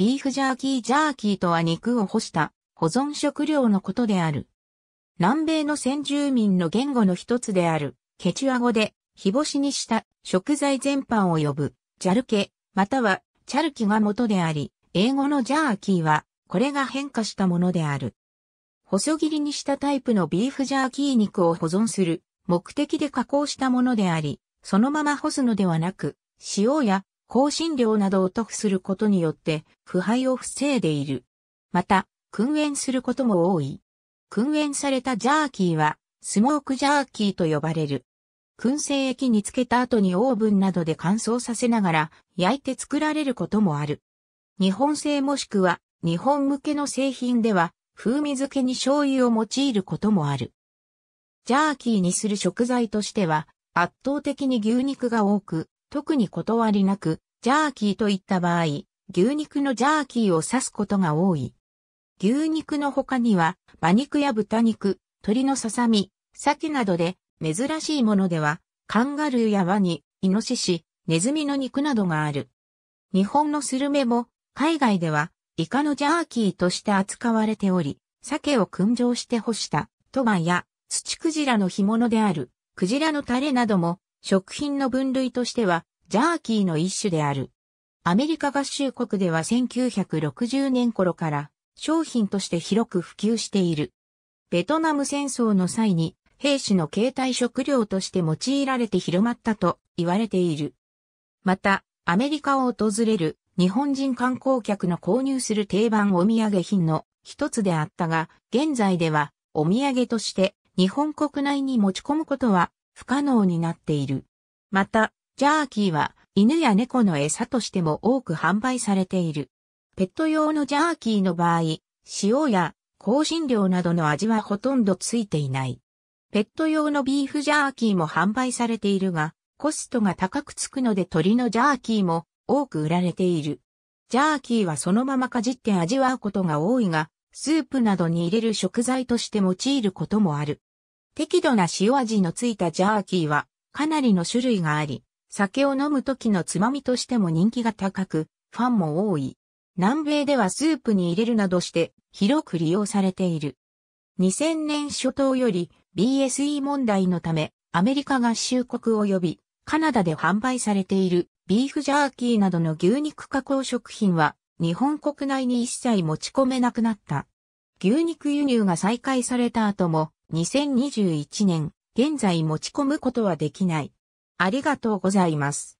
ビーフジャーキージャーキーとは肉を干した保存食料のことである。南米の先住民の言語の一つである、ケチュア語で、日干しにした食材全般を呼ぶ、ジャルケ、またはチャルキが元であり、英語のジャーキーは、これが変化したものである。細切りにしたタイプのビーフジャーキー肉を保存する目的で加工したものであり、そのまま干すのではなく、塩や香辛料などを塗布することによって腐敗を防いでいる。また、燻煙することも多い。燻煙されたジャーキーは、スモークジャーキーと呼ばれる。燻製液につけた後にオーブンなどで乾燥させながら焼いて作られることもある。日本製もしくは日本向けの製品では風味付けに醤油を用いることもある。ジャーキーにする食材としては圧倒的に牛肉が多く、特に断りなく、ジャーキーといった場合、牛肉のジャーキーを指すことが多い。牛肉の他には、馬肉や豚肉、鶏のささみ、鮭などで、珍しいものでは、カンガルーやワニ、イノシシ、ネズミの肉などがある。日本のスルメも、海外では、イカのジャーキーとして扱われており、鮭を燻蒸して干した、トマや、土クジラの干物である、クジラのタレなども、食品の分類としては、ジャーキーの一種である。アメリカ合衆国では1960年頃から商品として広く普及している。ベトナム戦争の際に兵士の携帯食料として用いられて広まったと言われている。また、アメリカを訪れる日本人観光客の購入する定番お土産品の一つであったが、現在ではお土産として日本国内に持ち込むことは不可能になっている。また、ジャーキーは犬や猫の餌としても多く販売されている。ペット用のジャーキーの場合、塩や香辛料などの味はほとんどついていない。ペット用のビーフジャーキーも販売されているが、コストが高くつくので鳥のジャーキーも多く売られている。ジャーキーはそのままかじって味わうことが多いが、スープなどに入れる食材として用いることもある。適度な塩味のついたジャーキーはかなりの種類があり、酒を飲む時のつまみとしても人気が高く、ファンも多い。南米ではスープに入れるなどして広く利用されている。2000年初頭より BSE 問題のためアメリカ合衆国及びカナダで販売されているビーフジャーキーなどの牛肉加工食品は日本国内に一切持ち込めなくなった。牛肉輸入が再開された後も2021年、現在持ち込むことはできない。ありがとうございます。